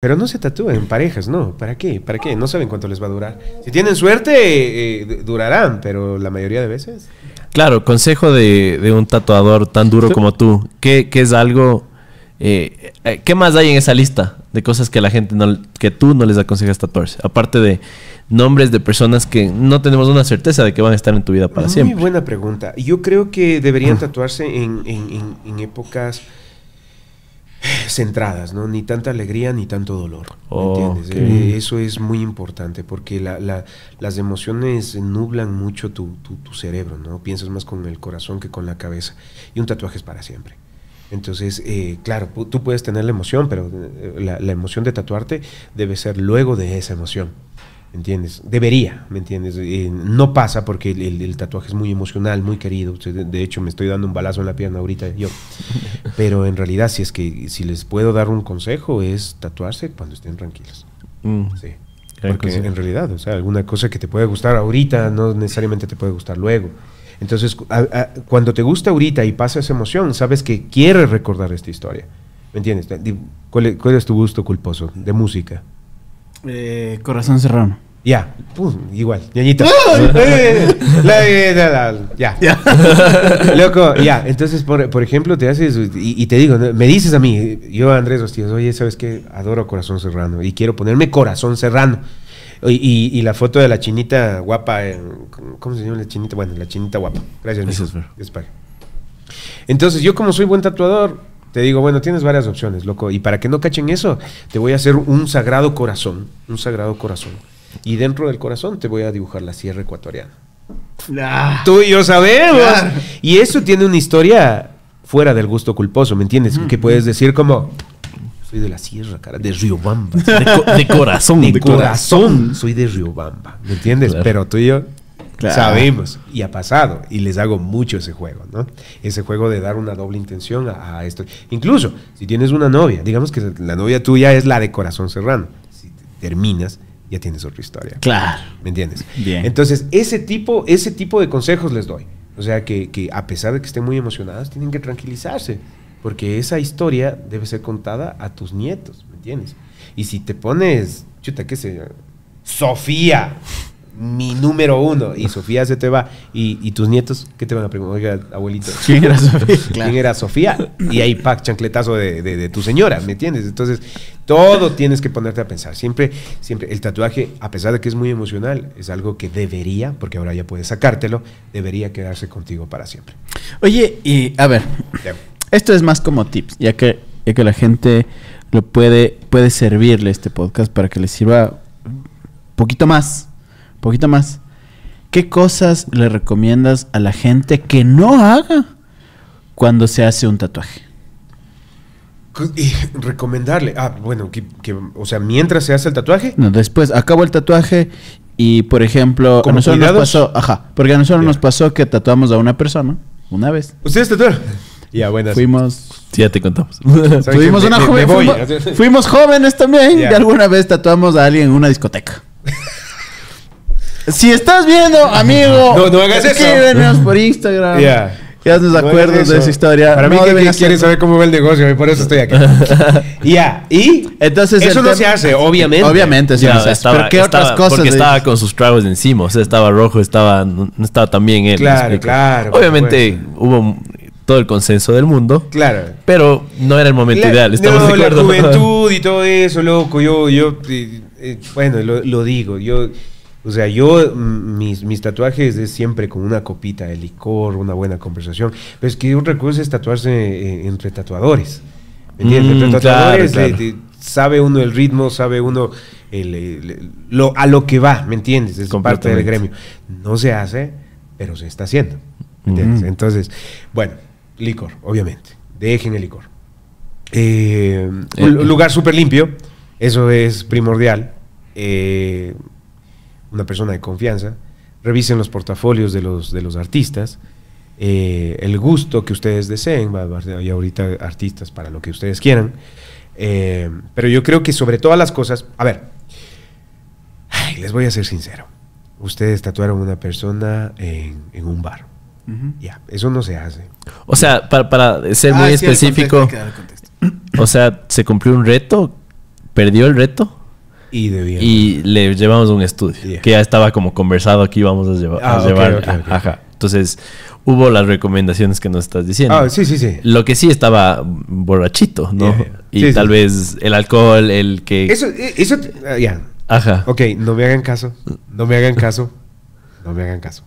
Pero no se tatúen parejas, no. ¿Para qué? ¿Para qué? No saben cuánto les va a durar. Si tienen suerte, eh, durarán, pero la mayoría de veces. Claro, consejo de, un tatuador tan duro como tú. ¿Qué, es algo? Eh, eh, ¿Qué más hay en esa lista de cosas que la gente no, que tú no les aconsejas tatuarse? Aparte de nombres de personas que no tenemos una certeza de que van a estar en tu vida para siempre. Muy buena pregunta. Yo creo que deberían mm. tatuarse en épocas centradas, ¿no? Ni tanta alegría ni tanto dolor. Oh, entiendes? Eh, eso es muy importante porque las emociones nublan mucho tu, cerebro, ¿no? Piensas más con el corazón que con la cabeza. Y un tatuaje es para siempre. Entonces, eh, claro, tú puedes tener la emoción, pero eh, la emoción de tatuarte debe ser luego de esa emoción. ¿Me entiendes? Debería, ¿me entiendes? Eh, no pasa porque el, tatuaje es muy emocional, muy querido. De hecho, me estoy dando un balazo en la pierna ahorita yo. Pero en realidad, si es que si les puedo dar un consejo, es tatuarse cuando estén tranquilos. Mm. Sí. Porque en realidad, o sea, alguna cosa que te puede gustar ahorita no necesariamente te puede gustar luego. Entonces, cuando te gusta ahorita y pasa esa emoción, sabes que quieres recordar esta historia. ¿Me entiendes? ¿Cuál cuál es tu gusto culposo de música? Eh, corazón Serrano... Ya, igual, ya. Loco, ya. Entonces, por, ejemplo, te haces, y, te digo, me dices a mí, yo Andrés Hostias, oye, ¿sabes que... Adoro Corazón Serrano y quiero ponerme Corazón Serrano. Y, la foto de la chinita guapa, eh, ¿cómo se llama la chinita? Bueno, la chinita guapa. Gracias, Gracias, Entonces, yo como soy buen tatuador, te digo, bueno, tienes varias opciones, loco. Y para que no cachen eso, te voy a hacer un sagrado corazón. Un sagrado corazón. Y dentro del corazón te voy a dibujar la sierra ecuatoriana. Ah. Tú y yo sabemos. Y eso tiene una historia fuera del gusto culposo, ¿me entiendes? Mm. Que puedes decir como... Soy de la sierra, cara, de Riobamba. De, de corazón. De, corazón. Soy de Riobamba, ¿me entiendes? Pero tú y yo Sabemos, y ha pasado, y les hago mucho ese juego, ¿no? Ese juego de dar una doble intención a, esto. Incluso, si tienes una novia, digamos que la novia tuya es la de corazón serrano, si terminas, ya tienes otra historia. Claro. ¿Me entiendes? Bien. Entonces, ese tipo, ese tipo de consejos les doy. O sea, que, que a pesar de que estén muy emocionadas, tienen que tranquilizarse, porque esa historia debe ser contada a tus nietos, ¿me entiendes? Y si te pones, chuta, qué sé, Sofía mi número uno. Y Sofía se te va. ¿Y, tus nietos qué te van a preguntar? Oiga, abuelito. ¿Quién era Sofía? Y ahí, pack, chancletazo de, tu señora, ¿me entiendes? Entonces, todo tienes que ponerte a pensar. Siempre, siempre, el tatuaje, a pesar de que es muy emocional, es algo que debería, porque ahora ya puedes sacártelo, debería quedarse contigo para siempre. Oye, y a ver, esto es más como tips, ya que, ya que la gente lo puede, puede servirle este podcast para que le sirva un poquito más poquito más. ¿Qué cosas le recomiendas a la gente que no haga cuando se hace un tatuaje? Y recomendarle, ah, bueno, que, o sea, mientras se hace el tatuaje. No, después acabo el tatuaje y, por ejemplo, a nosotros nos pasó, ajá, porque a nosotros nos pasó que tatuamos a una persona una vez. ¿Ustedes tatuaron? Ya, buenas. Fuimos. ya te contamos. Tuvimos una joven. fuimos, jóvenes también. y alguna vez tatuamos a alguien en una discoteca. Si estás viendo, amigo, no, no hagas escríbenos por Instagram. Ya. Ya nos de acuerdos de esa historia. Para mí que, saber cómo va el negocio y por eso estoy aquí. Ya, y entonces eso no se hace, obviamente. Obviamente, sí ¿Por qué otras cosas? Porque estaba con sus tragos encima, o sea, estaba rojo, estaba no estaba tan él. Claro, claro. Obviamente hubo todo el consenso del mundo. Claro. Pero no era el momento ideal, estamos no, La juventud y todo eso, loco, yo yo eh, eh, bueno, lo, lo digo, yo o sea, yo, mis, mis tatuajes es siempre con una copita de licor, una buena conversación. Pero es que un recurso es tatuarse eh, entre tatuadores. ¿Me entiendes? Mm, entre tatuadores eh, eh, sabe uno el ritmo, sabe uno a lo que va, ¿me entiendes? Es parte del gremio. No se hace, pero se está haciendo. ¿Me mm. entiendes? Entonces, bueno, licor, obviamente. Dejen el licor. un lugar súper limpio, eso es primordial. Eh, una persona de confianza, revisen los portafolios de los, de los artistas, eh, el gusto que ustedes deseen, hay ahorita artistas para lo que ustedes quieran, eh, pero yo creo que sobre todas las cosas, a ver, les voy a ser sincero, ustedes tatuaron a una persona en, un bar. Ya, eso no se hace. O sea, para, ser ah, muy específico, o sea, ¿se cumplió un reto? ¿Perdió el reto? Y, le llevamos un estudio, que ya estaba como conversado aquí, vamos a, ah, llevar. Entonces, hubo las recomendaciones que nos estás diciendo. Ah, sí, sí, Lo que sí estaba borrachito, ¿no? Y tal vez el alcohol, el que... Eso, e, eso, ah, ya. Ajá. Ok, no me hagan caso, no me hagan caso, no me hagan caso.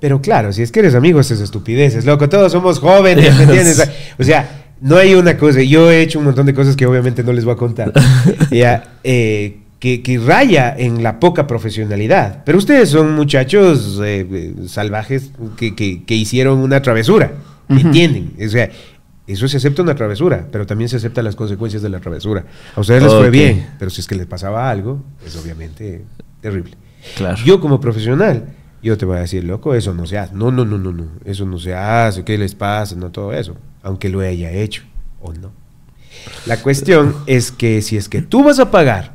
Pero claro, si es que eres amigo, esas estupideces, loco, todos somos jóvenes, ¿me entiendes? O sea, no hay una cosa. Yo he hecho un montón de cosas que obviamente no les voy a contar. ya, eh, que, raya en la poca profesionalidad. Pero ustedes son muchachos eh, eh, salvajes que, hicieron una travesura. ¿Entienden? O sea, eso se acepta una travesura, pero también se aceptan las consecuencias de la travesura. A ustedes les fue bien, pero si es que les pasaba algo, es obviamente terrible. Yo como profesional, yo te voy a decir, loco, eso no se hace. No, no, no, no, no. Eso no se hace. ¿Qué les pasa? No, todo eso aunque lo haya hecho o no. La cuestión es que si es que tú vas a pagar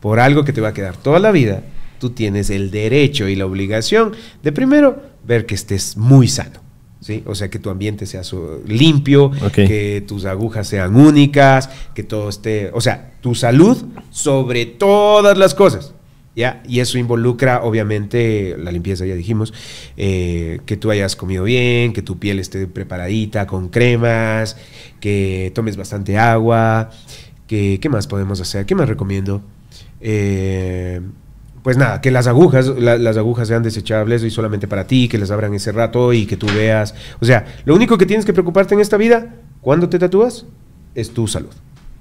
por algo que te va a quedar toda la vida, tú tienes el derecho y la obligación de primero ver que estés muy sano. ¿Sí? O sea, que tu ambiente sea limpio, que tus agujas sean únicas, que todo esté, o sea, tu salud sobre todas las cosas. Y eso involucra, obviamente, la limpieza, ya dijimos, eh, que tú hayas comido bien, que tu piel esté preparadita con cremas, que tomes bastante agua, que, ¿qué más podemos hacer? ¿Qué más recomiendo? Eh, pues nada, que las agujas, las agujas sean desechables y solamente para ti, que las abran ese rato y que tú veas. O sea, lo único que tienes que preocuparte en esta vida, cuando te tatúas, es tu salud.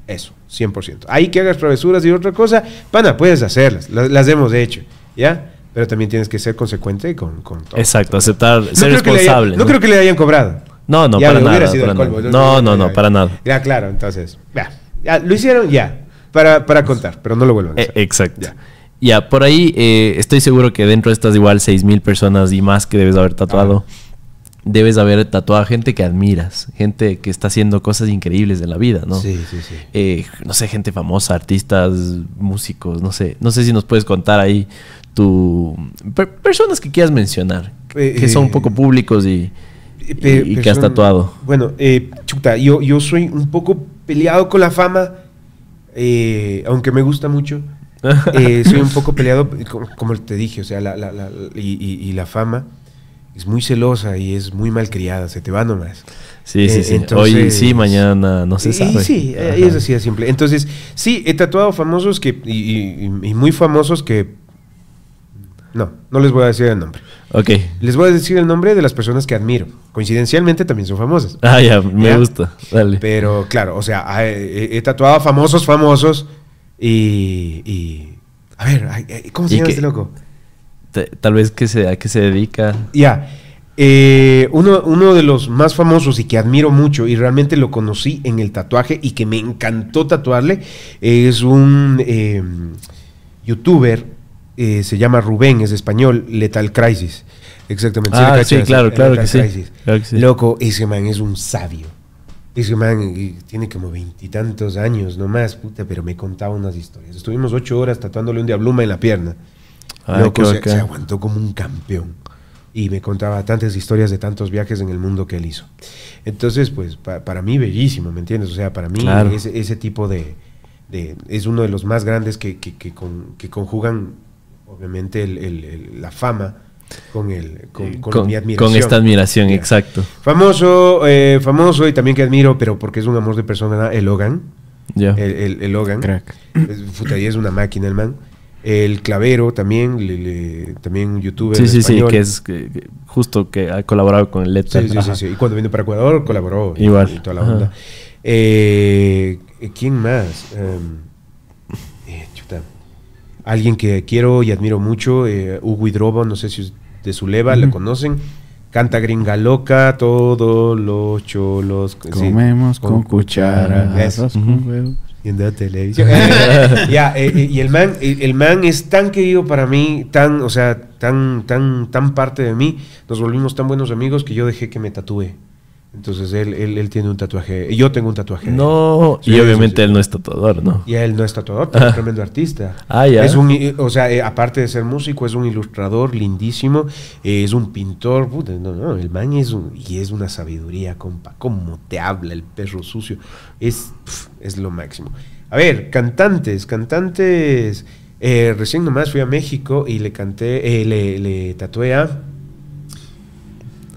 Eso, 100%. Ahí que hagas travesuras y otra cosa, pana, puedes hacerlas, las, las hemos hecho, ¿ya? Pero también tienes que ser consecuente con, con todo. Exacto, aceptar, ser responsable. ¿no? creo que le hayan cobrado. No, no, para nada. no, no, no, para nada. Ya, claro, entonces. Ya, lo hicieron ya, para, para contar, pero no lo vuelvan a eh, hacer. exacto. Ya. por ahí eh, estoy seguro que dentro de estas igual mil personas y más que debes haber tatuado debes haber tatuado a gente que admiras, gente que está haciendo cosas increíbles en la vida, ¿no? Sí, sí, sí. Eh, no sé, gente famosa, artistas, músicos, no sé. No sé si nos puedes contar ahí tu... personas que quieras mencionar, que eh, son un eh, poco públicos y, que has tatuado. Bueno, chuta, yo, yo soy un poco peleado con la fama, aunque me gusta mucho. soy un poco peleado, como, te dije, o sea, la, la, la, y la fama es muy celosa y es muy malcriada, se te va nomás. Sí, sí, eh, sí. Hoy sí, mañana no se sabe. Sí, eh, sí, es así de simple. Entonces, sí, he tatuado famosos que y, muy famosos que... No, no les voy a decir el nombre. Ok. Les voy a decir el nombre de las personas que admiro. Coincidencialmente también son famosas. Ah, ya, me gusta. Dale. Pero claro, o sea, he, tatuado famosos, famosos y... y a ver, ¿cómo se llama este loco? tal vez que a qué se dedica. Ya. Eh, uno, de los más famosos y que admiro mucho y realmente lo conocí en el tatuaje y que me encantó tatuarle es un eh, youtuber, eh, se llama Rubén, es español, Lethal Crisis. Exactamente. Ah, sí, claro, claro que, sí. Loco, ese man es un sabio. Ese man tiene como veintitantos años nomás, puta, pero me contaba unas historias. Estuvimos ocho horas tatuándole un diabluma en la pierna se, aguantó como un campeón. Y me contaba tantas historias de tantos viajes en el mundo que él hizo. Entonces, pues, para mí, bellísimo, ¿me entiendes? O sea, para mí, ese, tipo de, es uno de los más grandes que, que, conjugan, obviamente, la fama con el con, mi admiración. Con esta admiración, exacto. Famoso, eh, famoso y también que admiro, pero porque es un amor de persona, el Logan. ya El, el, Logan. Crack. Es, es una máquina, el man. El Clavero también, también un youtuber. Sí, sí, sí, que es justo que ha colaborado con el Letra. Sí, sí, sí, Y cuando vino para Ecuador colaboró. Igual. Y toda la onda. Eh, eh, ¿Quién más? Em, eh, Alguien que quiero y admiro mucho, Hugo Hidrobo, no sé si es de su leva la conocen. Canta Gringa Loca, todos los cholos. Comemos con, cuchara. cucharas. ya, eh, eh, y el man, el man es tan querido para mí, tan, o sea, tan, tan, tan parte de mí. Nos volvimos tan buenos amigos que yo dejé que me tatúe. Entonces él, él, él, tiene un tatuaje. Yo tengo un tatuaje. No, y obviamente él no es tatuador, ¿no? Y él no es tatuador, pero ah. un tremendo artista. Ah, es un, eh, o sea, eh, aparte de ser músico, es un ilustrador lindísimo, eh, es un pintor. el man es y es una sabiduría, compa. ¿Cómo te habla el perro sucio? Es, es lo máximo. A ver, cantantes, cantantes. Eh, recién nomás fui a México y le canté, le, le tatué a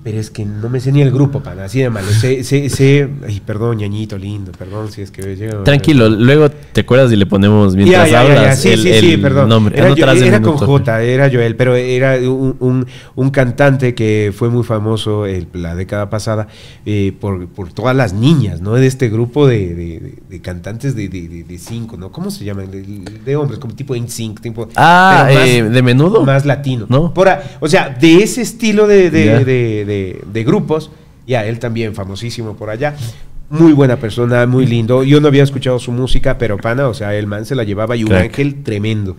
pero es que no me sé ni el grupo, así de malo. Sé, perdón, ñañito lindo, perdón si es que Tranquilo, luego te acuerdas y le ponemos mientras hablas sí, el, sí, sí, perdón. nombre. Era, era con J, era Joel, pero era un, cantante que fue muy famoso la década pasada eh, por, todas las niñas, ¿no? De este grupo de, cantantes de, de, cinco, ¿no? ¿Cómo se llaman? De, hombres, como tipo NSYNC, tipo... Ah, eh, de menudo. Más latino. ¿No? o sea, de ese estilo de de, de grupos. Ya, él también, famosísimo por allá. Muy buena persona, muy lindo. Yo no había escuchado su música, pero pana, o sea, el man se la llevaba y un ángel tremendo.